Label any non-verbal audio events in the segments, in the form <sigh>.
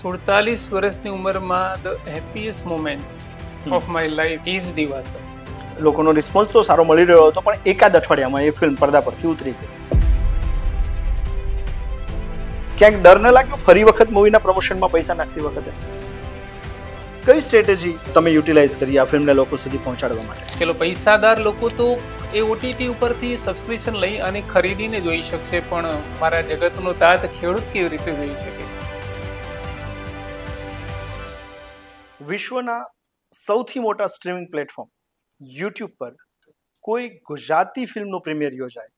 સુડતાલીસ વર્ષની ઉંમરમાં the happiest moment of my life is દિવાસા લોકોનો રિસ્પોન્સ તો સારો મળી રહ્યો હતો પણ એકાદ અઠવાડિયામાં એ ફિલ્મ પડદા પરથી ઉતરી ગઈ ક્યાંક ડર ન લાગ્યો ફરી વખત મૂવીના પ્રમોશનમાં પૈસા નાખતી વખતે કઈ સ્ટ્રેટેજી તમે યુટિલાઇઝ કરી આ ફિલ્મને લોકો સુધી પહોંચાડવા માટે પેલો પૈસાદાર લોકો તો એ ઓટીટી ઉપરથી સબસ્ક્રિપ્શન લઈ અને ખરીદીને જોઈ શકશે પણ મારા જગતનો તાત ખેડૂત કેવી રીતે જોઈ શકે વિશ્વના સૌથી મોટા સ્ટ્રીમિંગ પ્લેટફોર્મ યુટ્યુબ પર કોઈ ગુજરાતી ફિલ્મનું પ્રીમિયર યોજાય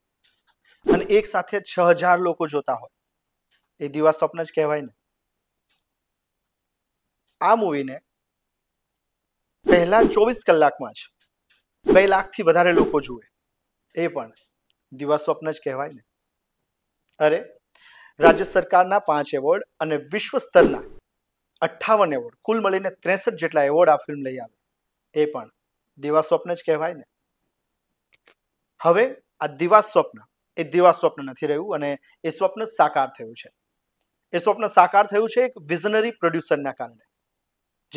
અને એક સાથે છ હજાર લોકો જોતા હોય એ દિવા સ્વપ્ન જ કહેવાય ને આ મૂવીને પહેલા ચોવીસ કલાકમાં જ બે લાખથી વધારે લોકો જુએ એ પણ દિવા સ્વપ્ન જ કહેવાય ને અરે રાજ્ય સરકારના પાંચ એવોર્ડ અને વિશ્વ સ્તરના અઠ્ઠાવન એવોર્ડ કુલ મળીને ત્રેસઠ જેટલા એવોર્ડ આ ફિલ્મ લઈ આવે એ પણ દિવા સ્વપ્ન જ કહેવાય ને હવે આ દિવા સ્વપ્ન એ દિવા સ્વપ્ન નથી રહ્યું અને એ સ્વપ્ન સાકાર થયું છે એ સ્વપ્ન સાકાર થયું છે એક વિઝનરી પ્રોડ્યુસરના કારણે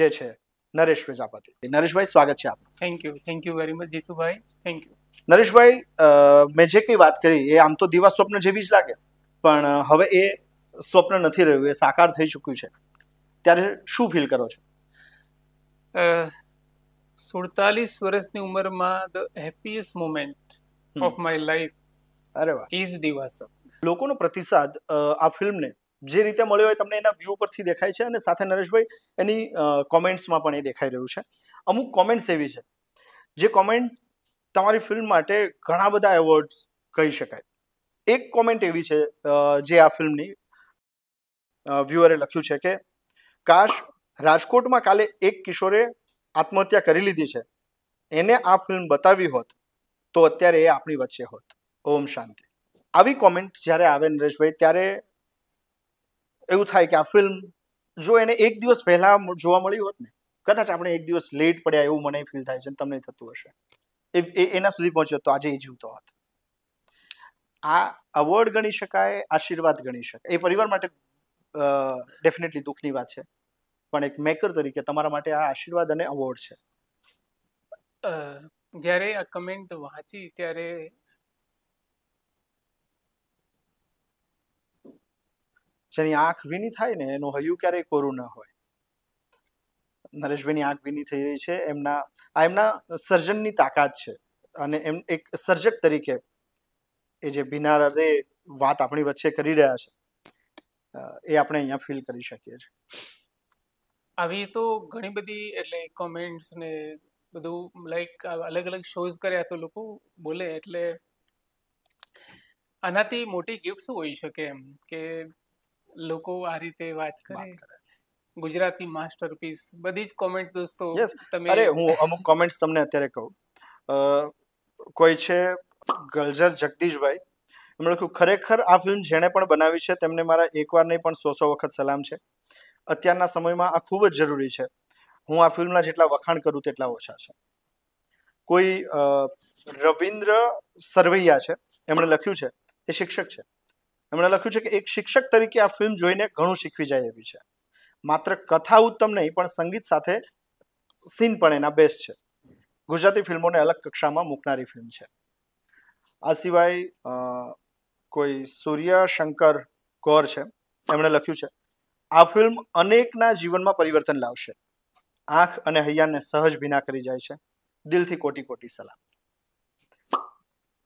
જે છે નરેશ પ્રજાપતિ નરેશભાઈ સ્વાગત છે આપ thank you thank you very much Jitubhai thank you Nareshbhai મેં જે કંઈ વાત કરી એ આમ તો દિવા સ્વપ્ન જેવી જ લાગે પણ હવે એ સ્વપ્ન નથી રહ્યું એ સાકાર થઈ ચૂક્યું છે ત્યારે શું ફીલ કરો છો સુડતાલીસ વર્ષની ઉંમરમાં the happiest moment of my life અરે વાહ ઇઝ દિવાસા લોકોનો પ્રતિસાદ આ ફિલ્મને જે રીતે મળ્યો હોય તમને એના વ્યૂ પરથી દેખાય છે અને સાથે નરેશભાઈ એની કોમેન્ટ્સમાં પણ એ દેખાઈ રહ્યું છે અમુક કોમેન્ટ્સ એવી છે જે કોમેન્ટ તમારી ફિલ્મ માટે ઘણા બધા એવોર્ડ કહી શકાય એક કોમેન્ટ એવી છે જે આ ફિલ્મની વ્યૂઅરે લખ્યું છે કે કાશ રાજકોટમાં કાલે એક કિશોરે આત્મહત્યા કરી લીધી છે એને આ ફિલ્મ બતાવી હોત તો અત્યારે એ આપણી વચ્ચે હોત ઓમ શાંતિ આવી કોમેન્ટ જ્યારે આવે નરેશભાઈ ત્યારે એવું થાય કે આ ફિલ્મ જો એને એક દિવસ પહેલા જોવા મળી હોત ને કદાચ આપણે એક દિવસ લેટ પડ્યા એવું મને ફીલ થાય છે તમને થતું હશે એ એના સુધી પહોંચ્યો તો આજે એ જીવતો હોત આ અવોર્ડ ગણી શકાય આશીર્વાદ ગણી શકાય એ પરિવાર માટે ડેફિનેટલી દુઃખની વાત છે પણ એક મેકર તરીકે તમારા માટે આ આશીર્વાદ અને અવોર્ડ છે જ્યારે આ કમેન્ટ વાંચી ત્યારે જેની આંખ વિની થાય ને એનું હયુ ક્યારેય કોરું ન હોય નરેશભાઈની આંખ વિની થઈ રહી છે એમના આ એમના સર્જનની તાકાત છે અને એમ એક સર્જક તરીકે એ જે ભીના હૃદય વાત આપણી વચ્ચે કરી રહ્યા છે એ આપણે અહીંયા ફીલ કરી શકીએ છીએ આવી તો ઘણી બધી એટલે કોમેન્ટ્સ ને બધું લાઈક અલગ અલગ શોઝ કર્યા તો લોકો બોલે એટલે આનાથી મોટી ગિફ્ટ શું હોઈ શકે એમ કે લોકો આ રીતે વાત કરે ગુજરાતી માસ્ટરપીસ બધી જ કોમેન્ટ દોસ્તો તમે અરે હું અમુક કોમેન્ટ્સ તમને અત્યારે કહું કોઈ છે ગલજર જગદીશભાઈ એમણે લખ્યું ખરેખર આ ફિલ્મ જેણે પણ બનાવી છે તેમને મારા એકવાર નહીં પણ સો સો વખત સલામ છે અત્યારના સમયમાં આ ખૂબ જ જરૂરી છે હું આ ફિલ્મના જેટલા વખાણ કરું તેટલા ઓછા છે કોઈ રવિન્દ્ર સરવૈયા છે એમણે લખ્યું છે એ શિક્ષક છે એમણે લખ્યું છે કે એક શિક્ષક તરીકે આ ફિલ્મ જોઈને ઘણું શીખવી જાય એવી છે માત્ર કથા ઉત્તમ નહીં પણ સંગીત સાથે સીન પણ એના બેસ્ટ છે ગુજરાતી ફિલ્મોને અલગ કક્ષામાં મૂકનારી ફિલ્મ છે આ સિવાય કોઈ સૂર્યશંકર ગોર છે એમણે લખ્યું છે આ ફિલ્મ અનેકના જીવનમાં પરિવર્તન લાવશે આંખ અને હૈયાને સહજ ભીના કરી જાય છે દિલથી કોટી કોટી સલામ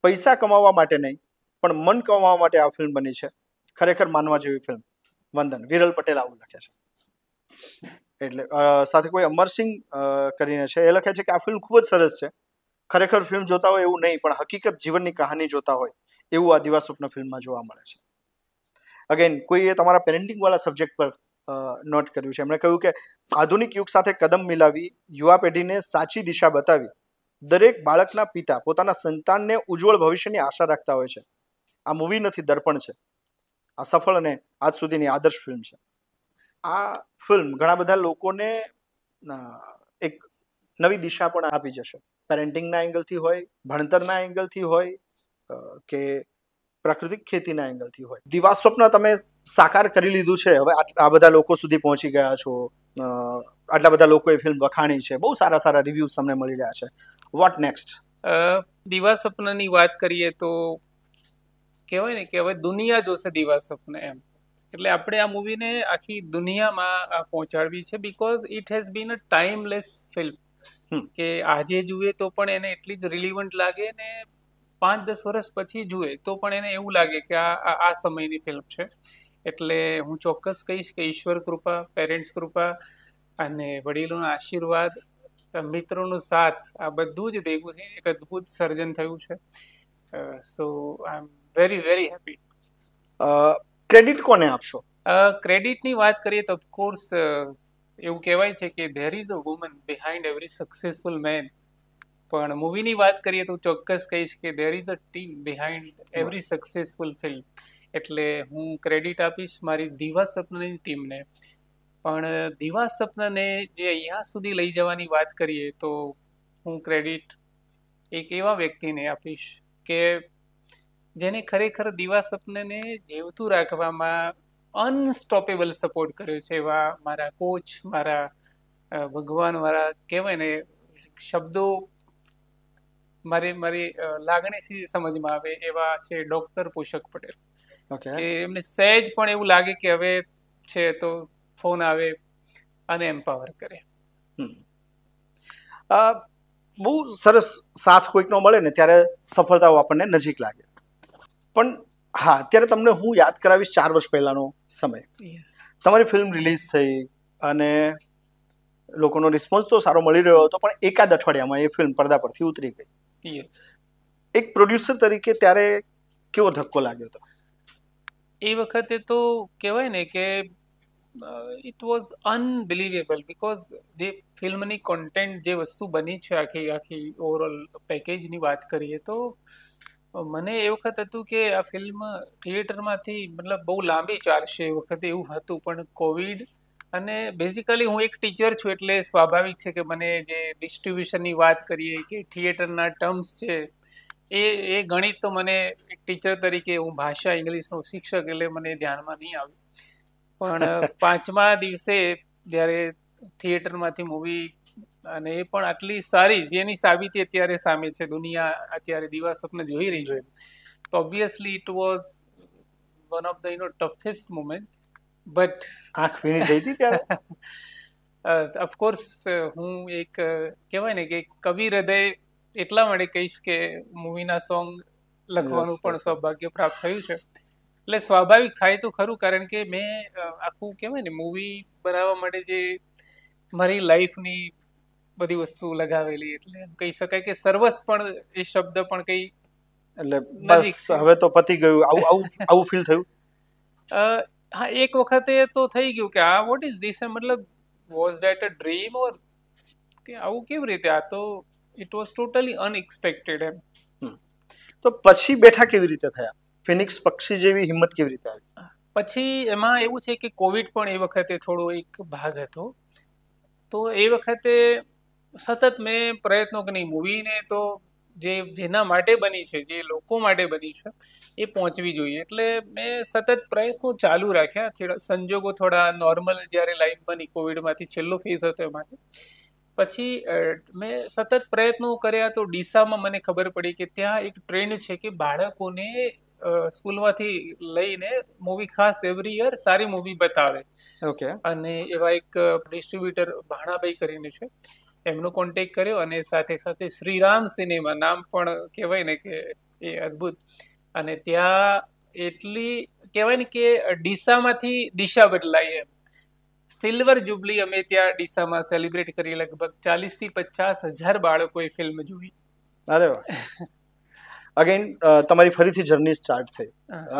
પૈસા કમાવવા માટે નહીં પણ મન કમાવવા માટે આ ફિલ્મ બની છે ખરેખર માનવા જેવી ફિલ્મ વંદન વિરલ પટેલ આવું લખે છે એટલે સાથે કોઈ અમરસિંહ કરીને છે એ લખે છે કે આ ફિલ્મ ખૂબ જ સરસ છે ખરેખર ફિલ્મ જોતા હોય એવું નહીં પણ હકીકત જીવનની કહાની જોતા હોય એવું આ સ્વપ્ન ફિલ્મમાં જોવા મળે છે અગેન કોઈએ તમારા પેરેન્ટિંગવાળા સબ્જેક્ટ પર નોટ કર્યું છે એમણે કહ્યું કે આધુનિક યુગ સાથે કદમ મિલાવી યુવા પેઢીને સાચી દિશા બતાવી દરેક બાળકના પિતા પોતાના સંતાનને ઉજ્જવળ ભવિષ્યની આશા રાખતા હોય છે આ મૂવી નથી દર્પણ છે આ સફળ અને આજ સુધીની આદર્શ ફિલ્મ છે આ ફિલ્મ ઘણા બધા લોકોને એક નવી દિશા પણ આપી જશે પેરેન્ટિંગના એંગલથી હોય ભણતરના એંગલથી હોય કે પ્રાકૃતિક ખેતીના એંગલથી હોય દિવા સ્વપ્ન તમે સાકાર કરી લીધું છે હવે આ બધા લોકો સુધી પહોંચી ગયા છો આટલા બધા લોકોએ ફિલ્મ વખાણી છે બહુ સારા સારા રિવ્યુઝ તમને મળી રહ્યા છે વોટ નેક્સ્ટ દિવા સપનાની વાત કરીએ તો કહેવાય ને કે હવે દુનિયા જોશે દિવા સપને એમ એટલે આપણે આ મૂવીને આખી દુનિયામાં પહોંચાડવી છે because it has been a timeless film કે આજે જુએ તો પણ એને એટલી જ રિલીવન્ટ લાગે ને પાંચ દસ વર્ષ પછી જુએ તો પણ એને એવું લાગે કે આ આ સમયની ફિલ્મ છે એટલે હું ચોક્કસ કહીશ કે ઈશ્વર કૃપા પેરેન્ટ્સ કૃપા અને વડીલોના આશીર્વાદ મિત્રોનો સાથ આ બધું જ ભેગું થઈને એક અદ્ભુત સર્જન થયું છે so I am very very happy credit કોને આપશો ક્રેડિટની વાત કરીએ તો ઓફકોર્સ એવું કહેવાય છે કે there is a woman behind every successful man પણ મૂવીની વાત કરીએ તો ચોક્કસ કહીશ કે there is a team behind every successful film એટલે હું ક્રેડિટ આપીશ મારી દીવા સપનાની ટીમને પણ દીવા સપનાને જે અહીંયા સુધી લઈ જવાની વાત કરીએ તો હું ક્રેડિટ એક એવા વ્યક્તિને આપીશ કે જેને ખરેખર દીવા સપનાને જીવતું રાખવામાં અનસ્ટોપેબલ સપોર્ટ કર્યો છે એવા મારા કોચ મારા ભગવાન મારા કહેવાય ને શબ્દો મારી મારી લાગણીથી સમજમાં આવે એવા છે ડોક્ટર પોષક પટેલ કે એમને સહેજ પણ એવું લાગે કે હવે છે તો ફોન આવે અને એમ્પાવર કરે બહુ સરસ સાથ કોઈકનો મળે ને ત્યારે સફળતાઓ આપણને નજીક લાગે પણ હા અત્યારે તમને હું યાદ કરાવીશ ચાર વર્ષ પહેલાનો સમય તમારી ફિલ્મ રિલીઝ થઈ અને લોકોનો રિસ્પોન્સ તો સારો મળી રહ્યો હતો પણ એકાદ અઠવાડિયામાં એ ફિલ્મ પડદા પરથી ઉતરી ગઈ એક પ્રોડ્યુસર તરીકે ત્યારે કેવો ધક્કો લાગ્યો હતો એ વખતે તો કહેવાય ને કે ઇટ વોઝ અનબિલીવેબલ બિકોઝ જે ફિલ્મની કોન્ટેન્ટ જે વસ્તુ બની છે આખી આખી ઓવરઓલ પેકેજની વાત કરીએ તો મને એ વખત હતું કે આ ફિલ્મ થિયેટરમાંથી મતલબ બહુ લાંબી ચાલશે એ વખતે એવું હતું પણ કોવિડ અને બેઝિકલી હું એક ટીચર છું એટલે સ્વાભાવિક છે કે મને જે ડિસ્ટ્રીબ્યુશનની વાત કરીએ કે થિયેટરના ટર્મ્સ છે એ એ ગણિત તો મને એક ટીચર તરીકે હું ભાષા ઇંગ્લિશનો શિક્ષક એટલે મને ધ્યાનમાં નહીં આવ્યું પણ <laughs> પાંચમા દિવસે જ્યારે થિયેટરમાંથી મૂવી અને એ પણ આટલી સારી જેની સાબિતી અત્યારે સામે છે દુનિયા અત્યારે દિવા સપને જોઈ રહી છે તો obviously it was one of the you know toughest moment but આંખ ભીની થઈ હતી ત્યારે ઓફકોર્સ હું એક કહેવાય ને કે કવિ હૃદય એટલા માટે કહીશ કે મૂવીના સોંગ લખવાનું પણ સૌભાગ્ય પ્રાપ્ત થયું છે એટલે સ્વાભાવિક થાય તો ખરું કારણ કે મેં આખું કહેવાય ને મૂવી બનાવવા માટે જે મારી લાઈફની બધી વસ્તુ લગાવેલી એટલે કહી શકાય કે સર્વસ પણ એ શબ્દ પણ કઈ એટલે બસ હવે તો પતી ગયું આવું આવું આવું ફીલ થયું હા એક વખતે તો થઈ ગયું કે આ વોટ ઇઝ ધીસ મતલબ was that a dream or કે આવું કેવી રીતે આ તો ઇટ વોઝ ટોટલી અનએક્સપેક્ટેડ એમ તો પછી બેઠા કેવી રીતે થયા ફિનિક્સ પક્ષી જેવી હિંમત કેવી રીતે આવી પછી એમાં એવું છે કે કોવિડ પણ એ વખતે થોડો એક ભાગ હતો તો એ વખતે સતત મેં પ્રયત્નો કે નહીં મૂવીને તો જે જેના માટે બની છે જે લોકો માટે બની છે એ પહોંચવી જોઈએ એટલે મેં સતત પ્રયત્નો ચાલુ રાખ્યા થોડા સંજોગો થોડા નોર્મલ જ્યારે લાઈફ બની કોવિડમાંથી છેલ્લો ફેઝ હતો એમાંથી પછી મેં સતત પ્રયત્નો કર્યા તો ડીસામાં મને ખબર પડી કે ત્યાં એક ટ્રેન્ડ છે કે બાળકોને સ્કૂલમાંથી લઈને મૂવી ખાસ એવરી યર સારી મૂવી બતાવે ઓકે અને એવા એક ડિસ્ટ્રીબ્યુટર ભાણાભાઈ કરીને છે એમનો કોન્ટેક કર્યો અને સાથે સાથે શ્રીરામ સિનેમા નામ પણ કહેવાય ને કે એ અદ્ભુત અને ત્યાં એટલી કહેવાય ને કે ડીસામાંથી દિશા બદલાય એમ સિલ્વર જુબલી અમે ત્યાં ડીસામાં સેલિબ્રેટ કરી લગભગ ચાલીસ થી પચાસ હજાર બાળકો એ ફિલ્મ જોઈ અરે અગેન તમારી ફરીથી જર્ની સ્ટાર્ટ થઈ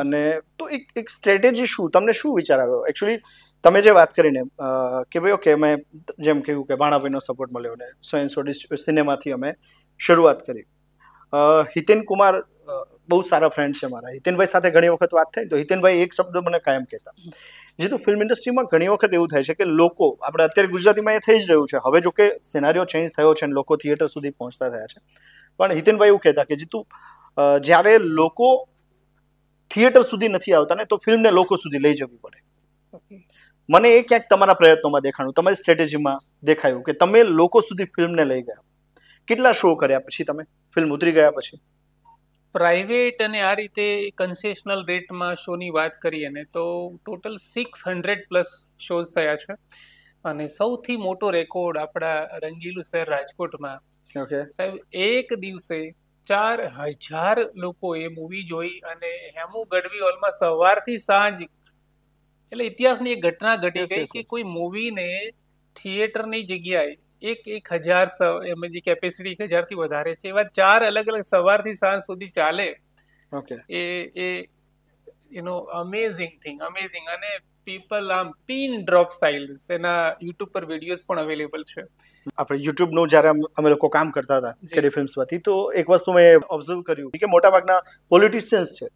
અને તો એક એક સ્ટ્રેટેજી શું તમને શું વિચાર આવ્યો એકચ્યુઅલી તમે જે વાત કરીને કે ભાઈ ઓકે અમે જેમ કહ્યું કે ભાણાભાઈનો સપોર્ટ મળ્યો ને સ્વયં સોડી સિનેમાથી અમે શરૂઆત કરી હિતેન કુમાર બહુ સારા ફ્રેન્ડ છે મારા હિતેનભાઈ સાથે ઘણી વખત વાત થાય તો હિતેનભાઈ એક શબ્દ મને કાયમ કહેતા જે તો ફિલ્મ ઇન્ડસ્ટ્રીમાં ઘણી વખત એવું થાય છે કે લોકો આપણે અત્યારે ગુજરાતીમાં એ થઈ જ રહ્યું છે હવે જો કે સિનારીઓ ચેન્જ થયો છે અને લોકો થિયેટર સુધી પહોંચતા થયા છે પણ હિતેનભાઈ એવું કહેતા કે જીતુ જ્યારે લોકો થિયેટર સુધી નથી આવતા ને તો ફિલ્મને લોકો સુધી લઈ જવી પડે મને એ ક્યાંક તમારા પ્રયત્નોમાં દેખાણું તમારી સ્ટ્રેટેજીમાં દેખાયું કે તમે લોકો સુધી ફિલ્મને લઈ ગયા કેટલા શો કર્યા પછી તમે ફિલ્મ ઉતરી ગયા પછી પ્રાઇવેટ અને આ રીતે કન્સેશનલ રેટમાં શોની વાત કરીએ ને તો total six hundred plus shows થયા છે અને સૌથી મોટો રેકોર્ડ આપણા રંગીલું શહેર રાજકોટમાં સાહેબ એક દિવસે ચાર હજાર લોકોએ મૂવી જોઈ અને હેમુ ગઢવી હોલમાં સવારથી સાંજ એટલે ઇતિહાસની એક ઘટના ઘટી ગઈ કે કોઈ મૂવીને થિયેટરની જગ્યાએ એક એક હજાર એમ જે કેપેસિટી એક હજારથી વધારે છે એવા ચાર અલગ અલગ સવારથી સાંજ સુધી ચાલે એ એ યુનો અમેઝિંગ થિંગ અમેઝિંગ અને પીપલ આમ પિન ડ્રોપ સાઇલન્સ એના યુટ્યુબ પર વિડીયોઝ પણ અવેલેબલ છે આપણે યુટ્યુબનું જ્યારે અમે લોકો કામ કરતા હતા કેડી ફિલ્મ્સ તો એક વસ્તુ મેં ઓબ્ઝર્વ કર્યું કે મોટાભાગના પોલિટિશિયન્સ છે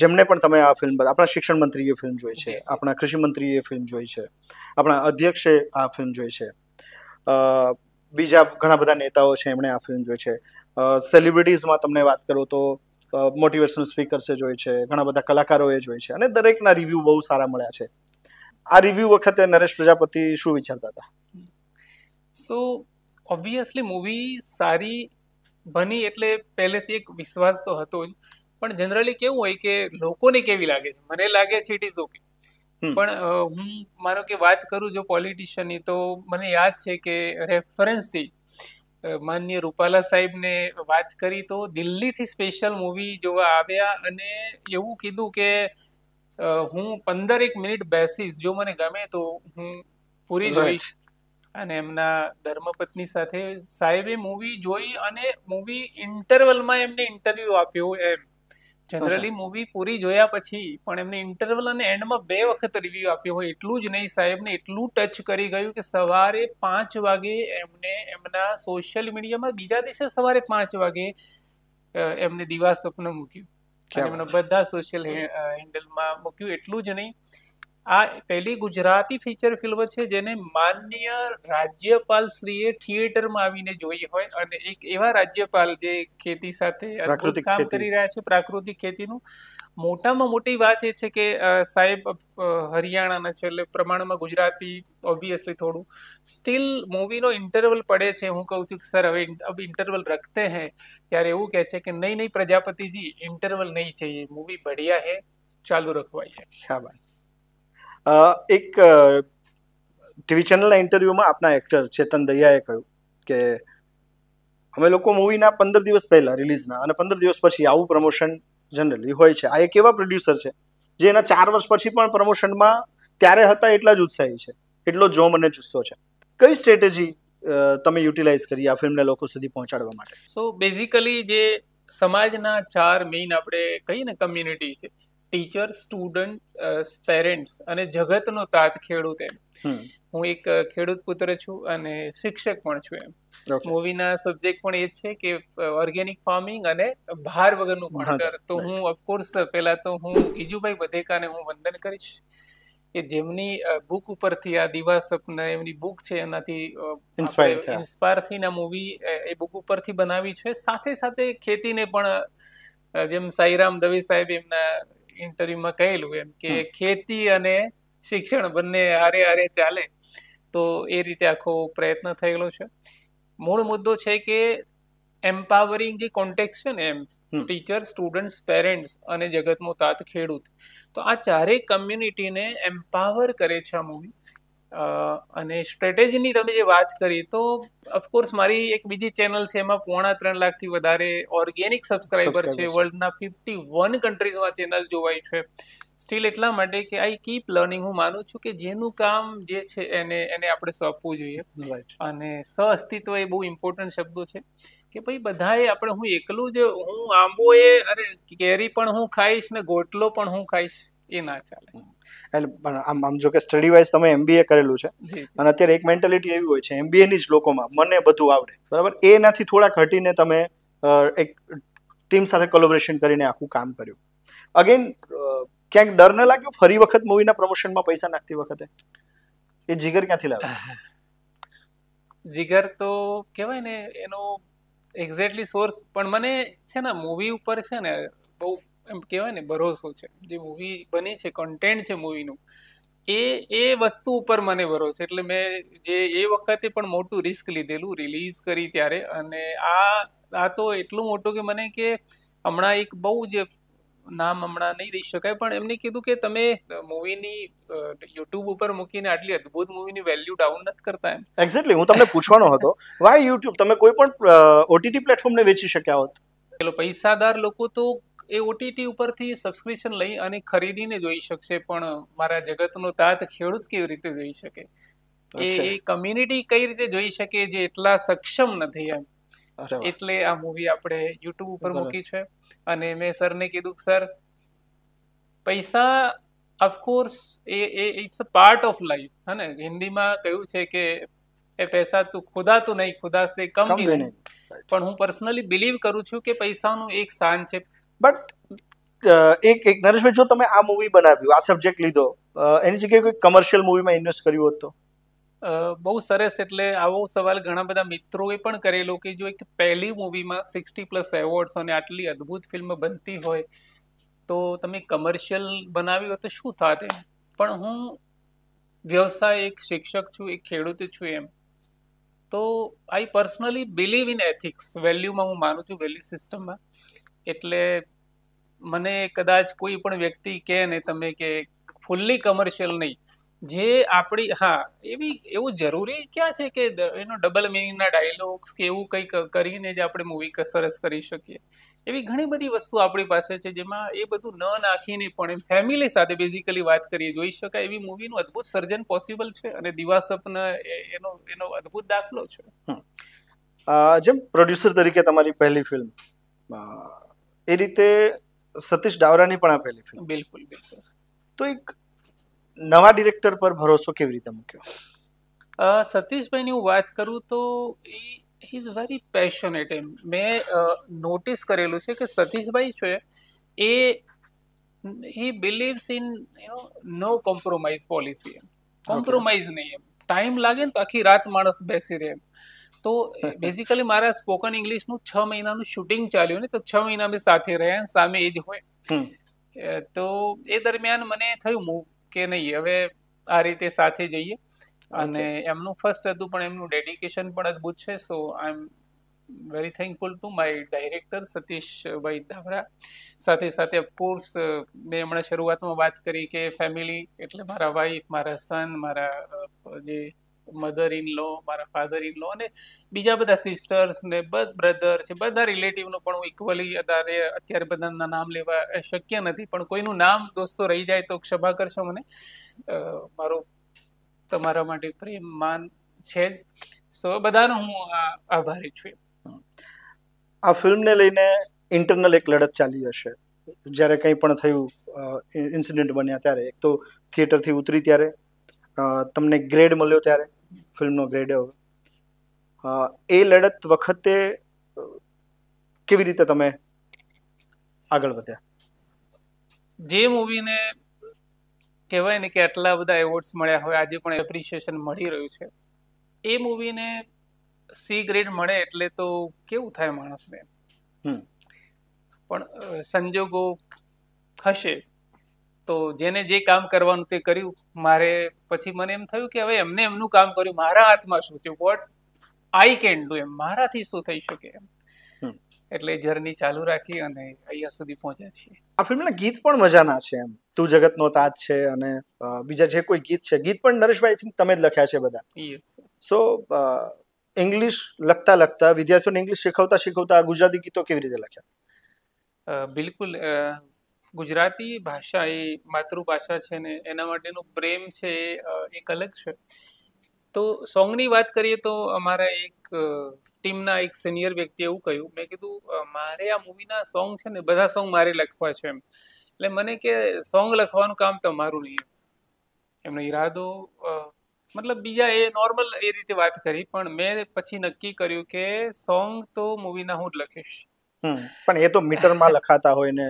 જેમને પણ તમે આ ફિલ્મ આપણા શિક્ષણ મંત્રીએ ફિલ્મ જોઈ છે આપણા કૃષિ મંત્રીએ ફિલ્મ જોઈ છે આપણા અધ્યક્ષે આ ફિલ્મ જોઈ છે બીજા ઘણા બધા નેતાઓ છે એમણે આ ફિલ્મ જોઈ છે સેલિબ્રિટીઝમાં તમને વાત કરું તો મોટિવેશનલ સ્પીકર્સે જોઈ છે ઘણા બધા કલાકારોએ જોઈ છે અને દરેકના રિવ્યૂ બહુ સારા મળ્યા છે આ રિવ્યૂ વખતે નરેશ પ્રજાપતિ શું વિચારતા હતા સો ઓબ્વિયસલી મૂવી સારી બની એટલે પહેલેથી એક વિશ્વાસ તો હતો જ પણ જનરલી કેવું હોય કે લોકોને કેવી લાગે છે મને લાગે છે ઇટ ઇઝ ઓકે પણ હું માનો કે વાત કરું જો પોલિટિશિયનની તો મને યાદ છે કે રેફરન્સથી માન્ય રૂપાલા સાહેબને વાત કરી તો દિલ્હીથી સ્પેશિયલ મૂવી જોવા આવ્યા અને એવું કીધું કે હું પંદર એક મિનિટ બેસીશ જો મને ગમે તો હું પૂરી જોઈશ અને એમના ધર્મપત્ની સાથે સાહેબે મૂવી જોઈ અને મૂવી ઇન્ટરવલમાં એમને ઇન્ટરવ્યુ આપ્યો એમ જનરલી મૂવી પૂરી જોયા પછી પણ એમને ઇન્ટરવલ અને એન્ડમાં બે વખત રિવ્યુ આપ્યો હોય એટલું જ નહીં સાહેબને એટલું ટચ કરી ગયું કે સવારે પાંચ વાગે એમને એમના સોશિયલ મીડિયામાં બીજા દિવસે સવારે પાંચ વાગે એમને દિવા સ્વપ્ન મૂક્યું એમના બધા સોશિયલ હેન્ડલમાં મૂક્યું એટલું જ નહીં આ પહેલી ગુજરાતી ફીચર ફિલ્મ છે જેને માન્ય રાજ્યપાલ શ્રીએ થિયેટરમાં આવીને જોઈ હોય અને એક એવા રાજ્યપાલ જે ખેતી સાથે કામ કરી રહ્યા છે પ્રાકૃતિક ખેતીનું મોટામાં મોટી વાત એ છે કે સાહેબ હરિયાણાના છે એટલે પ્રમાણમાં ગુજરાતી ઓબ્વિયસલી થોડું સ્ટીલ મૂવીનો ઇન્ટરવલ પડે છે હું કહું છું કે સર હવે ઇન્ટરવલ રખતે હૈ ત્યારે એવું કહે છે કે નહીં નહીં પ્રજાપતિજી ઇન્ટરવલ નહીં છે મૂવી બઢિયા હે ચાલુ રખવાઈ છે શાબાશ એક ટીવી ચેનલના ઇન્ટરવ્યૂમાં આપના એક્ટર ચેતન દૈયાએ કહ્યું કે અમે લોકો મૂવીના પંદર દિવસ પહેલાં રિલીઝના અને પંદર દિવસ પછી આવું પ્રમોશન જનરલી હોય છે આ એક એવા પ્રોડ્યુસર છે જે એના ચાર વર્ષ પછી પણ પ્રમોશનમાં ત્યારે હતા એટલા જ ઉત્સાહી છે એટલો જોમ અને જુસ્સો છે કઈ સ્ટ્રેટેજી તમે યુટિલાઇઝ કરી આ ફિલ્મને લોકો સુધી પહોંચાડવા માટે સો બેઝિકલી જે સમાજના ચાર મેઇન આપણે કહીએ ને કમ્યુનિટી છે ટીચર સ્ટુડન્ટ પેરેન્ટ્સ અને જગતનો તાત ખેડૂત એમ હું એક ખેડૂત પુત્ર છું અને શિક્ષક પણ છું એમ મૂવીના સબ્જેક્ટ પણ એ છે કે ઓર્ગેનિક ફાર્મિંગ અને ભાર વગરનું ભણતર તો હું ઓફકોર્સ પહેલા તો હું ગીજુભાઈ બધેકાને હું વંદન કરીશ કે જેમની બુક ઉપરથી આ દિવા સપના એમની બુક છે એનાથી ઇન્સ્પાયર થઈને મૂવી એ બુક ઉપરથી બનાવી છે સાથે સાથે ખેતીને પણ જેમ સાઈરામ દવે સાહેબ એમના ઇન્ટરવ્યુમાં કહેલું એમ કે ખેતી અને શિક્ષણ બંને હારે હારે ચાલે તો એ રીતે આખો પ્રયત્ન થયેલો છે મૂળ મુદ્દો છે કે એમ્પાવરિંગ જે કોન્ટેક્ટ છે ને એમ ટીચર સ્ટુડન્ટ્સ પેરેન્ટ્સ અને જગતમો તાત ખેડૂત તો આ ચારેય કમ્યુનિટીને એમ્પાવર કરે છે આ મૂવી અને સ્ટ્રેટેજીની તમે જે વાત કરી તો ઓફકોર્સ મારી એક બીજી ચેનલ છે એમાં પોણા ત્રણ લાખથી વધારે ઓર્ગેનિક સબસ્ક્રાઈબર છે વર્લ્ડના ફિફ્ટી વન કન્ટ્રીઝમાં ચેનલ જોવાય છે સ્ટીલ એટલા માટે કે આઈ કીપ લર્નિંગ હું માનું છું કે જેનું કામ જે છે એને એને આપણે સોંપવું જોઈએ અને અસ્તિત્વ એ બહુ ઇમ્પોર્ટન્ટ શબ્દો છે કે ભાઈ બધાએ આપણે હું એકલું જ હું આંબો એ અરે કેરી પણ હું ખાઈશ ને ગોટલો પણ હું ખાઈશ એ ના ચાલે એટલે આમ આમ જો કે સ્ટડી વાઇઝ તમે એમબીએ કરેલું છે અને અત્યારે એક મેન્ટાલિટી એવી હોય છે એમબીએની જ લોકોમાં મને બધું આવડે બરાબર એનાથી થોડાક હટીને તમે એક ટીમ સાથે કોલોબરેશન કરીને આખું કામ કર્યું અગેન ક્યાંક ડર ન લાગ્યો ફરી વખત મૂવીના પ્રમોશનમાં પૈસા નાખતી વખતે એ જીગર ક્યાંથી લાવ્યો <laughs> જીગર તો કહેવાય ને એનો એક્ઝેક્ટલી સોર્સ પણ મને છે ને મૂવી ઉપર છે ને બહુ એમ કહેવાય ને ભરોસો છે જે મૂવી બની છે કન્ટેન્ટ છે મૂવીનું એ એ વસ્તુ ઉપર મને ભરોસો એટલે મેં જે એ વખતે પણ મોટું રિસ્ક લીધેલું રિલીઝ કરી ત્યારે અને આ આ તો એટલું મોટું કે મને કે હમણાં એક બહુ જ નામ હમણાં નહીં દઈ શકાય પણ એમને કીધું કે તમે મૂવીની યુટ્યુબ ઉપર મૂકીને આટલી અદ્ભુત મૂવીની વેલ્યુ ડાઉન નથી કરતા એમ એક્ઝેક્ટલી હું તમને પૂછવાનો હતો વાય યુટ્યુબ તમે કોઈ પણ ઓટીટી પ્લેટફોર્મને વેચી શક્યા હોત પેલો પૈસાદાર લોકો તો એ ઓટીટી ઉપરથી સબસ્ક્રિપ્શન લઈ અને ખરીદીને જોઈ શકશે પણ મારા જગતનો તાત ખેડૂત કેવી રીતે જોઈ શકે એ કમ્યુનિટી કઈ રીતે જોઈ શકે જે એટલા સક્ષમ નથી એમ એટલે આ મૂવી આપણે યુટ્યુબ ઉપર મૂકી છે અને મેં સરને કીધું સર પૈસા of course uh uh it's a part of life હે ને હિન્દીમાં કહ્યું છે કે એ પૈસા તું ખુદા તો નહીં ખુદા સે કમ પણ હું પર્સનલી બિલીવ કરું છું કે પૈસાનું એક સાન છે બટ uh, એક એક નરેશભાઈ જો તમે આ મૂવી બનાવ્યું આ સબ્જેક્ટ લીધો એની જગ્યાએ કોઈ કમર્શિયલ મૂવીમાં ઇન્વેસ્ટ કર્યું હતું બહુ સરસ એટલે આવો સવાલ ઘણા બધા મિત્રોએ પણ કરેલો કે જો એક પહેલી મૂવીમાં સિક્સટી પ્લસ એવોર્ડ્સ અને આટલી અદ્ભુત ફિલ્મ બનતી હોય તો તમે કમર્શિયલ બનાવી હોય તો શું થાતે પણ હું વ્યવસાય એક શિક્ષક છું એક ખેડૂત છું એમ તો I personally believe in ethics વેલ્યુમાં હું માનું છું વેલ્યુ સિસ્ટમમાં એટલે મને કદાચ કોઈ પણ વ્યક્તિ કહે ને તમે કે ફૂલ્લી કમર્શિયલ નહીં જે આપણી હા એવી એવું જરૂરી ક્યાં છે કે એનો ડબલ મિનિંગના ડાયલોગ્સ કે એવું કંઈક કરીને જ આપણે મૂવી સરસ કરી શકીએ એવી ઘણી બધી વસ્તુ આપણી પાસે છે જેમાં એ બધું ન નાખીને પણ એમ ફેમિલી સાથે બેઝિકલી વાત કરીએ જોઈ શકાય એવી મૂવીનું અદ્ભુત સર્જન પોસિબલ છે અને દિવા સપન એનો એનો અદ્ભુત દાખલો છે જેમ પ્રોડ્યુસર તરીકે તમારી પહેલી ફિલ્મ એ રીતે સતીશ ડાવરાની પણ આપેલી ફિલ્મ બિલકુલ તો એક નવા ડિરેક્ટર પર ભરોસો કેવી રીતે મૂક્યો સતીશભાઈની હું વાત કરું તો એ ઇઝ વેરી પેશનેટ એમ મેં નોટિસ કરેલું છે કે સતીશભાઈ છે એ he believes in you know compromise policy એમ કોમ્પ્રોમાઇઝ નહીં એમ ટાઈમ લાગે ને તો આખી રાત માણસ બેસી રહે એમ તો બેઝિકલી મારા સ્પોકન ઇંગ્લિશનું છ મહિનાનું શૂટિંગ ચાલ્યું ને તો છ મહિના અમે સાથે રહ્યા સામે એ જ હોય તો એ દરમિયાન મને થયું મૂવ કે નહીં હવે આ રીતે સાથે જઈએ અને એમનું ફર્સ્ટ હતું પણ એમનું ડેડિકેશન પણ અદભુત છે so I am very thankful to my director Satishbhai Dhavra સાથે સાથે ઓફકોર્સ મેં હમણાં શરૂઆતમાં વાત કરી કે ફેમિલી એટલે મારા વાઈફ મારા સન મારા જે મધર ઇન લો મારા ફાધર ઇન લો અને બીજા બધા સિસ્ટર્સ ને બ્રધર છે બધા રિલેટિવનું પણ હું ઇક્વલી અત્યારે અત્યારે બધાના નામ લેવા શક્ય નથી પણ કોઈનું નામ દોસ્તો રહી જાય તો ક્ષમા કરશો મને મારો તમારા માટે પ્રેમ માન છે જ સો બધાનો હું આભારી છું આ ફિલ્મને લઈને ઇન્ટરનલ એક લડત ચાલી હશે જ્યારે કંઈ પણ થયું ઇન્સિડન્ટ બન્યા ત્યારે એક તો થિયેટરથી ઉતરી ત્યારે તમને ગ્રેડ મળ્યો ત્યારે ફિલ્મનો ગ્રેડ એ લડત વખતે કેવી રીતે તમે આગળ વધ્યા જે મૂવીને કહેવાય ને કે આટલા બધા એવોર્ડ્સ મળ્યા હોય આજે પણ એપ્રિશિએશન મળી રહ્યું છે એ મૂવીને સી ગ્રેડ મળે એટલે તો કેવું થાય માણસને પણ સંજોગો હશે તો જેને જે કામ કરવાનું તે કર્યું મારે પછી મને એમ થયું કે હવે એમને એમનું કામ કર્યું મારા હાથમાં શું થયું વોટ આઈ કેન ડુ એમ મારાથી શું થઈ શકે એમ એટલે જર્ની ચાલુ રાખી અને અહીંયા સુધી પહોંચ્યા છીએ આ ફિલ્મના ગીત પણ મજાના છે એમ તું જગતનો તાજ છે અને બીજા જે કોઈ ગીત છે ગીત પણ નરેશભાઈ થિંક તમે જ લખ્યા છે બધા સો ઇંગ્લિશ લખતા લખતા વિદ્યાર્થીઓને ઇંગ્લિશ શીખવતા શીખવતા ગુજરાતી ગીતો કેવી રીતે લખ્યા બિલકુલ ગુજરાતી ભાષા એ માતૃભાષા છે ને એના માટેનો પ્રેમ છે એક અલગ છે તો સોંગની વાત કરીએ તો અમારા એક ટીમના એક સિનિયર વ્યક્તિ એવું કહ્યું મેં કીધું મારે આ મૂવીના સોંગ છે ને બધા સોંગ મારે લખવા છે એમ એટલે મને કે સોંગ લખવાનું કામ તમારું નહીં એમનો ઈરાદો મતલબ બીજા એ નોર્મલ એ રીતે વાત કરી પણ મેં પછી નક્કી કર્યું કે સોંગ તો મૂવીના હું જ લખીશ પણ એ તો મીટરમાં લખાતા હોય ને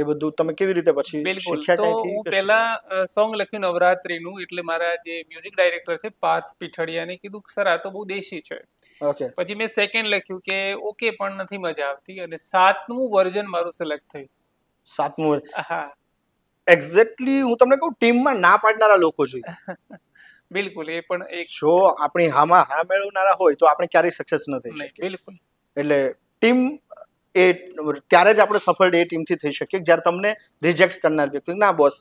એ બધું તમે કેવી રીતે પછી બિલકુલ તો હું પહેલા સોંગ લખ્યું નવરાત્રીનું એટલે મારા જે મ્યુઝિક ડાયરેક્ટર છે પાર્થ પીઠડિયાને કીધું સર આ તો બહુ દેશી છે ઓકે પછી મેં સેકન્ડ લખ્યું કે ઓકે પણ નથી મજા આવતી અને સાતમું વર્ઝન મારું સિલેક્ટ થયું સાતમું હા એક્ઝેક્ટલી હું તમને કહું ટીમમાં ના પાડનારા લોકો જોઈએ <laughs> બિલકુલ એ પણ એક જો આપણી હામાં હા મેળવનારા હોય તો આપણે ક્યારેય સક્સેસ ન થઈ શકીએ બિલકુલ એટલે ટીમ એ ત્યારે જ આપણે સફળ એ ટીમથી થઈ શકીએ જ્યારે તમને રિજેક્ટ કરનાર વ્યક્તિ ના બોસ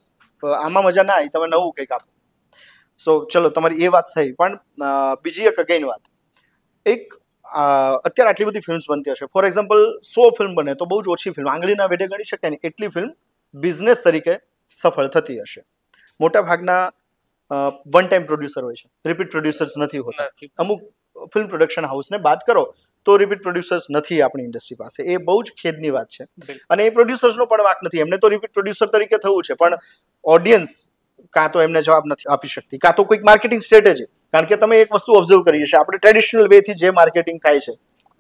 આમાં મજા ના આવી તમે નવું કંઈક આપો સો ચલો તમારી એ વાત થઈ પણ બીજી એક અગેન વાત એક અત્યારે આટલી બધી ફિલ્મ્સ બનતી હશે ફોર એક્ઝામ્પલ સો ફિલ્મ બને તો બહુ જ ઓછી ફિલ્મ આંગળીના વેડે ગણી શકાય ને એટલી ફિલ્મ બિઝનેસ તરીકે સફળ થતી હશે મોટા ભાગના વન ટાઈમ પ્રોડ્યુસર હોય છે રિપીટ પ્રોડ્યુસર્સ નથી હોતા અમુક ફિલ્મ પ્રોડક્શન હાઉસને બાદ કરો તો રિપીટ પ્રોડ્યુસર્સ નથી આપણી ઇન્ડસ્ટ્રી પાસે એ બહુ જ ખેદની વાત છે અને એ પ્રોડ્યુસર્સનો પણ વાંક નથી એમને તો રિપીટ પ્રોડ્યુસર તરીકે થવું છે પણ ઓડિયન્સ કાં તો એમને જવાબ નથી આપી શકતી કાં તો કોઈક માર્કેટિંગ સ્ટ્રેટેજી કારણ કે તમે એક વસ્તુ ઓબ્ઝર્વ કરીએ છીએ આપણે ટ્રેડિશનલ વેથી જે માર્કેટિંગ થાય છે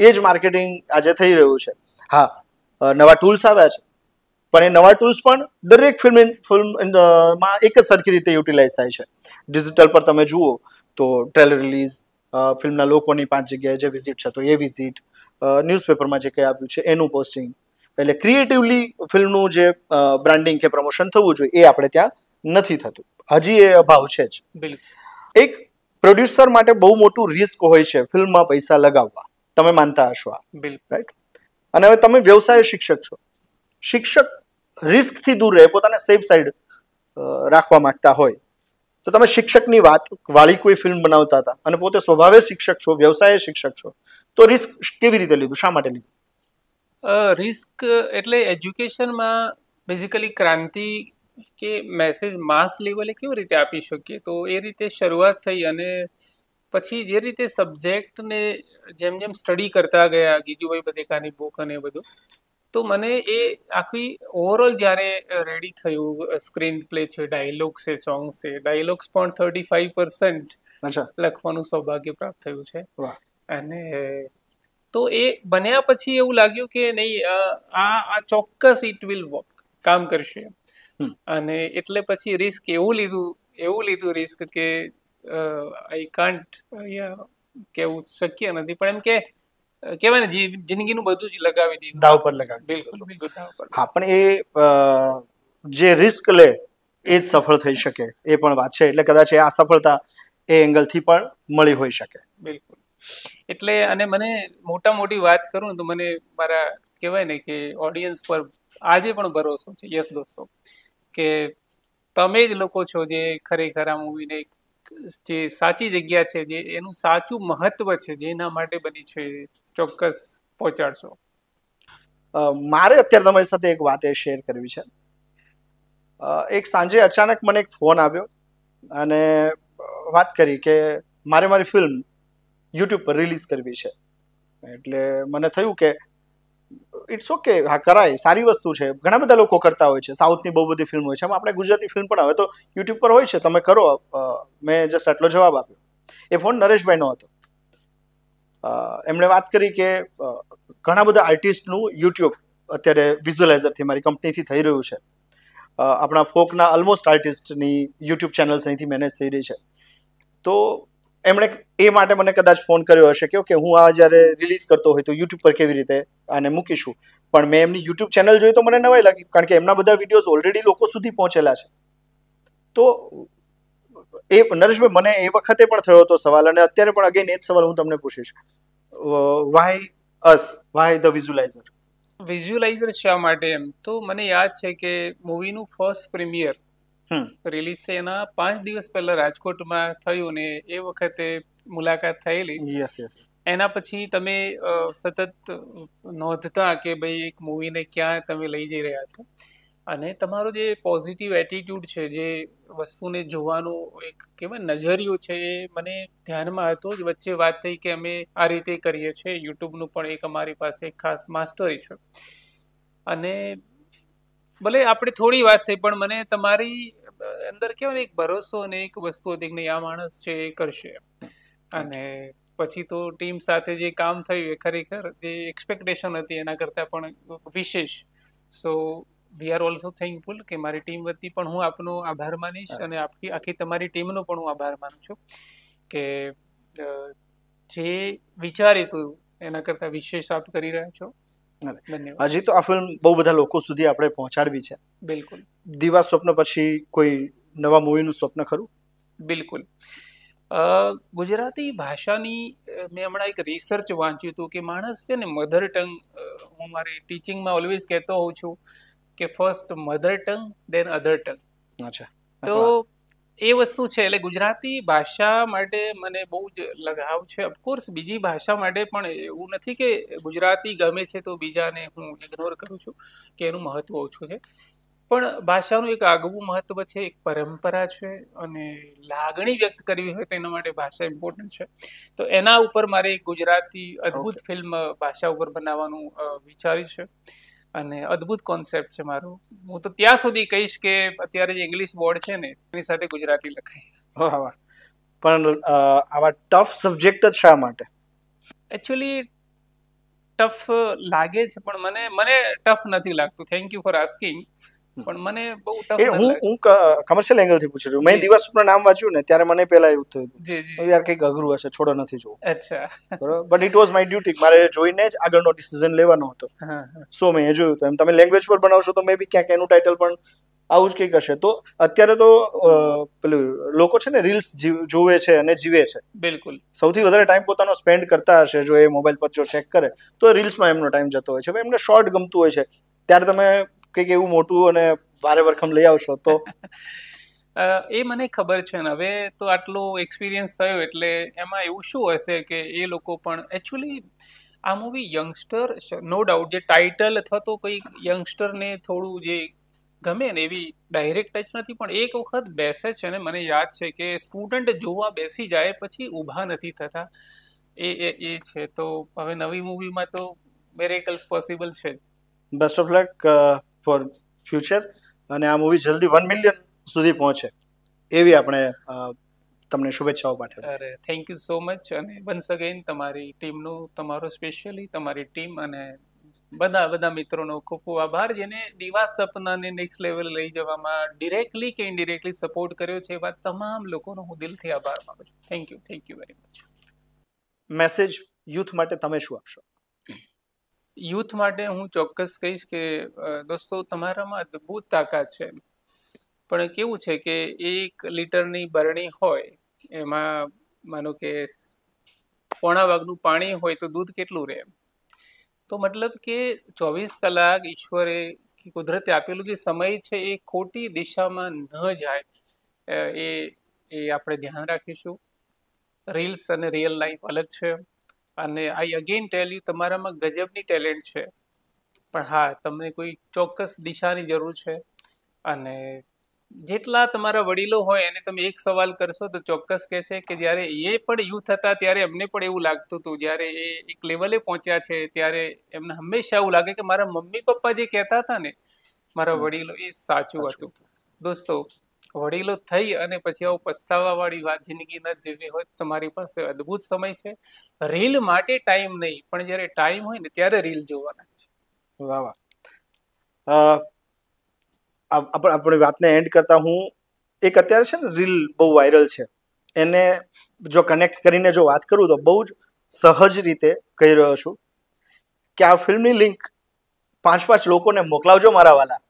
એ જ માર્કેટિંગ આજે થઈ રહ્યું છે હા નવા ટૂલ્સ આવ્યા છે પણ એ નવા ટૂલ્સ પણ દરેક ફિલ્મ ફિલ્મમાં એક જ સરખી રીતે યુટિલાઇઝ થાય છે ડિજિટલ પર તમે જુઓ તો ટ્રેલર રિલીઝ ફિલ્મના લોકોની પાંચ જગ્યાએ જે વિઝિટ છે તો એ વિઝિટ ન્યૂઝપેપરમાં જે કંઈ આવ્યું છે એનું પોસ્ટિંગ એટલે ક્રિએટિવલી ફિલ્મનું જે બ્રાન્ડિંગ કે પ્રમોશન થવું જોઈએ એ આપણે ત્યાં નથી થતું હજી એ અભાવ છે જ એક પ્રોડ્યુસર માટે બહુ મોટું રિસ્ક હોય છે ફિલ્મમાં પૈસા લગાવવા તમે માનતા હશો આ રાઈટ અને હવે તમે વ્યવસાય શિક્ષક છો શિક્ષક રિસ્કથી દૂર રહે પોતાને સેફ સાઈડ રાખવા માંગતા હોય તો તમે શિક્ષકની વાત વાળી કોઈ ફિલ્મ બનાવતા હતા અને પોતે સ્વભાવે શિક્ષક છો વ્યવસાયે શિક્ષક છો તો રિસ્ક કેવી રીતે લીધું શા માટે લીધું રિસ્ક એટલે એજ્યુકેશનમાં બેઝિકલી ક્રાંતિ કે મેસેજ માસ લેવલે કેવી રીતે આપી શકીએ તો એ રીતે શરૂઆત થઈ અને પછી જે રીતે સબ્જેક્ટને જેમ જેમ સ્ટડી કરતા ગયા ગીજુભાઈ બધેકાની બુક અને બધું તો મને એ આખી ઓવરઓલ જ્યારે રેડી થયું સ્ક્રીન પ્લે છે ડાયલોગ છે સોંગ છે ડાયલોગ્સ પણ થર્ટી ફાઈવ પર્સન્ટ લખવાનું સૌભાગ્ય પ્રાપ્ત થયું છે અને તો એ બન્યા પછી એવું લાગ્યું કે નહીં આ આ ચોક્કસ ઇટ વિલ વર્ક કામ કરશે અને એટલે પછી રિસ્ક એવું લીધું એવું લીધું રિસ્ક કે આઈ કાન્ટ કેવું શક્ય નથી પણ એમ કે કહેવાય ને જિંદગીનું બધું જ લગાવી દીધું દાવ પર લગાવી બિલકુલ બિલકુલ હા પણ એ જે રિસ્ક લે એ જ સફળ થઈ શકે એ પણ વાત છે એટલે કદાચ એ આ સફળતા એ એંગલથી પણ મળી હોઈ શકે બિલકુલ એટલે અને મને મોટા મોટી વાત કરું તો મને મારા કહેવાય ને કે ઓડિયન્સ પર આજે પણ ભરોસો છે યસ દોસ્તો કે તમે જ લોકો છો જે ખરેખર આ મૂવીને જે સાચી જગ્યા છે જે એનું સાચું મહત્વ છે જેના માટે બની છે ચોક્કસ પહોંચાડશો મારે અત્યારે તમારી સાથે એક વાત એ શેર કરવી છે એક સાંજે અચાનક મને એક ફોન આવ્યો અને વાત કરી કે મારે મારી ફિલ્મ યુટ્યુબ પર રિલીઝ કરવી છે એટલે મને થયું કે ઇટ્સ ઓકે હા કરાય સારી વસ્તુ છે ઘણા બધા લોકો કરતા હોય છે સાઉથની બહુ બધી ફિલ્મ હોય છે આપણે ગુજરાતી ફિલ્મ પણ હવે તો યુટ્યુબ પર હોય છે તમે કરો મેં જસ્ટ આટલો જવાબ આપ્યો એ ફોન નરેશભાઈનો હતો એમણે વાત કરી કે ઘણા બધા આર્ટિસ્ટનું યુટ્યુબ અત્યારે વિઝ્યુલાઇઝરથી મારી કંપનીથી થઈ રહ્યું છે આપણા ફોકના ઓલમોસ્ટ આર્ટિસ્ટની યુટ્યુબ ચેનલ્સ અહીંથી મેનેજ થઈ રહી છે તો એમણે એ માટે મને કદાચ ફોન કર્યો હશે કે ઓકે હું આ જ્યારે રિલીઝ કરતો હોય તો યુટ્યુબ પર કેવી રીતે આને મૂકીશું પણ મેં એમની યુટ્યુબ ચેનલ જોઈ તો મને નવાઈ લાગી કારણ કે એમના બધા વિડીયોઝ ઓલરેડી લોકો સુધી પહોંચેલા છે તો એ નરેશભાઈ મને એ વખતે પણ થયો હતો સવાલ અને અત્યારે પણ અગેન એ જ સવાલ હું તમને પૂછીશ why us why the visualiser visualiser શા માટે એમ તો મને યાદ છે કે મૂવીનું ફર્સ્ટ પ્રીમિયર રિલીઝ છે એના પાંચ દિવસ પહેલા રાજકોટમાં થયું ને એ વખતે મુલાકાત થયેલી એના પછી તમે સતત નોંધતા કે ભાઈ એક મૂવીને ક્યાં તમે લઈ જઈ રહ્યા છો અને તમારો જે પોઝિટિવ એટીટ્યૂડ છે જે વસ્તુને જોવાનો એક કેવાય નજરિયો છે એ મને ધ્યાનમાં હતો જ વચ્ચે વાત થઈ કે અમે આ રીતે કરીએ છીએ યુટ્યુબનું પણ એક અમારી પાસે ખાસ માસ્ટરી છે અને ભલે આપણે થોડી વાત થઈ પણ મને તમારી અંદર કહેવાય એક ભરોસો અને એક વસ્તુ હતી કે આ માણસ છે એ કરશે અને પછી તો ટીમ સાથે જે કામ થયું એ ખરેખર જે એક્સપેક્ટેશન હતી એના કરતાં પણ વિશેષ so we are also thankful કે મારી ટીમ વતી પણ હું આપનો આભાર માનીશ અને આપની આખી તમારી ટીમનો પણ હું આભાર માનું છું કે જે વિચાર્યું એના કરતાં વિશેષ આપ કરી રહ્યા છો હજી તો આ ફિલ્મ બહુ બધા લોકો સુધી આપણે પહોંચાડવી છે બિલકુલ દીવા સ્વપ્ન પછી કોઈ નવા મૂવીનું સ્વપ્ન ખરું બિલકુલ ગુજરાતી ભાષાની મેં હમણાં એક રિસર્ચ વાંચ્યું હતું કે માણસ છે ને મધર ટંગ હું મારી ટીચિંગમાં ઓલવેઝ કહેતો હોઉં છું કે first mother tongue then other tongue તો એ વસ્તુ છે એટલે ગુજરાતી ભાષા માટે મને બહુ જ લગાવ છે ઓફકોર્સ બીજી ભાષા માટે પણ એવું નથી કે ગુજરાતી ગમે છે તો બીજાને હું ઇગ્નોર કરું છું કે એનું મહત્વ ઓછું છે પણ ભાષાનું એક આગવું મહત્વ છે એક પરંપરા છે અને લાગણી વ્યક્ત કરવી હોય તેના માટે ભાષા ઇમ્પોર્ટન્ટ છે તો એના ઉપર મારે ગુજરાતી અદ્ભુત ફિલ્મ ભાષા ઉપર બનાવવાનું વિચાર્યું છે અને અદ્ભુત કોન્સેપ્ટ છે મારો હું તો ત્યાં સુધી કહીશ કે અત્યારે જે ઇંગ્લિશ બોર્ડ છે ને એની સાથે ગુજરાતી લખાય હા પણ આવા ટફ સબ્જેક્ટ જ શા માટે એકચ્યુઅલી ટફ લાગે છે પણ મને મને ટફ નથી લાગતું થેન્ક યુ ફોર આસ્કિંગ પણ મને બહુ એ હું હું કમર્શિયલ એંગલ થી પૂછી રહ્યો મેં દિવસ નું નામ વાંચ્યું ને ત્યારે મને પેલા એવું થયું યાર કઈક અઘરું હશે છોડો નથી જોવું અચ્છા બરોબર but it was my duty મારે જોઈને જ આગળનો ડિસિઝન લેવાનો હતો સો મેં એ જોયું તો એમ તમે લેંગ્વેજ પર બનાવશો તો મે બી ક્યાંક એનું ટાઇટલ પણ આવું જ કંઈક હશે તો અત્યારે તો પેલું લોકો છે ને રીલ્સ જોવે છે અને જીવે છે બિલકુલ સૌથી વધારે ટાઈમ પોતાનો સ્પેન્ડ કરતા હશે જો એ મોબાઈલ પર જો ચેક કરે તો રીલ્સમાં એમનો ટાઈમ જતો હોય છે એમને શોર્ટ ગમતું હોય છે ત્યારે તમે કંઈક એવું મોટું અને ભારે ભરખમ લઈ આવશો તો <laughs> એ મને ખબર છે ને હવે તો આટલો એક્સપિરિયન્સ થયો એટલે એમાં એવું શું હશે કે એ લોકો પણ એકચ્યુઅલી આ મૂવી યંગસ્ટર નો ડાઉટ જે ટાઇટલ અથવા તો કોઈ યંગસ્ટરને થોડું જે ગમે ને એવી ડાયરેક્ટ ટચ નથી પણ એક વખત બેસે છે ને મને યાદ છે કે સ્ટુડન્ટ જોવા બેસી જાય પછી ઊભા નથી થતા એ એ એ છે તો હવે નવી મૂવીમાં તો મેરેકલ્સ પોસિબલ છે best of luck for future અને આ મૂવી જલ્દી વન મિલિયન સુધી પહોંચે એવી આપણે તમને શુભેચ્છાઓ પાઠવે થેન્ક યુ સો મચ અને વન્સ અગેન તમારી ટીમનું તમારો સ્પેશિયલી તમારી ટીમ અને બધા બધા મિત્રોનો ખૂબ ખૂબ આભાર જેને દિવા સપનાને નેક્સ્ટ લેવલ લઈ જવામાં ડિરેક્ટલી કે ઇનડિરેક્ટલી સપોર્ટ કર્યો છે એવા તમામ લોકોનો હું દિલથી આભાર માનું છું thank you thank you very much message youth માટે તમે શું આપશો યુથ માટે હું ચોક્કસ કહીશ કે દોસ્તો તમારામાં અદ્ભુત તાકાત છે પણ કેવું છે કે એક લીટરની બરણી હોય એમાં માનો કે પોણા વાગનું પાણી હોય તો દૂધ કેટલું રહે તો મતલબ કે ચોવીસ કલાક ઈશ્વરે કે કુદરતે આપેલું જે સમય છે એ ખોટી દિશામાં ન જાય એ એ આપણે ધ્યાન રાખીશું રીલ્સ અને રિયલ લાઈફ અલગ છે અને આઈ અગેન ટેલ યુ તમારામાં ગજબની ટેલેન્ટ છે પણ હા તમને કોઈ ચોક્કસ દિશાની જરૂર છે અને જેટલા તમારા વડીલો હોય એને તમે એક સવાલ કરશો તો ચોક્કસ કહેશે કે જ્યારે એ પણ યુથ હતા ત્યારે એમને પણ એવું લાગતું હતું જ્યારે એ એક લેવલે પહોંચ્યા છે ત્યારે એમને હંમેશા એવું લાગે કે મારા મમ્મી પપ્પા જે કહેતા હતા ને મારા વડીલો એ સાચું હતું દોસ્તો વડીલો થઈ અને પછી આવું પસ્તાવા વાળી વાત જિંદગી ન જીવવી હોય તમારી પાસે અદ્ભુત સમય છે રીલ માટે ટાઈમ નહીં પણ જ્યારે ટાઈમ હોય ને ત્યારે રીલ જોવાના છે વાહ વાહ આપણે વાતને એન્ડ કરતા હું એક અત્યારે છે ને રીલ બહુ વાયરલ છે એને જો કનેક્ટ કરીને જો વાત કરું તો બહુ જ સહજ રીતે કહી રહ્યો છું કે આ ફિલ્મની લિંક પાંચ પાંચ લોકોને મોકલાવજો મારા વાલા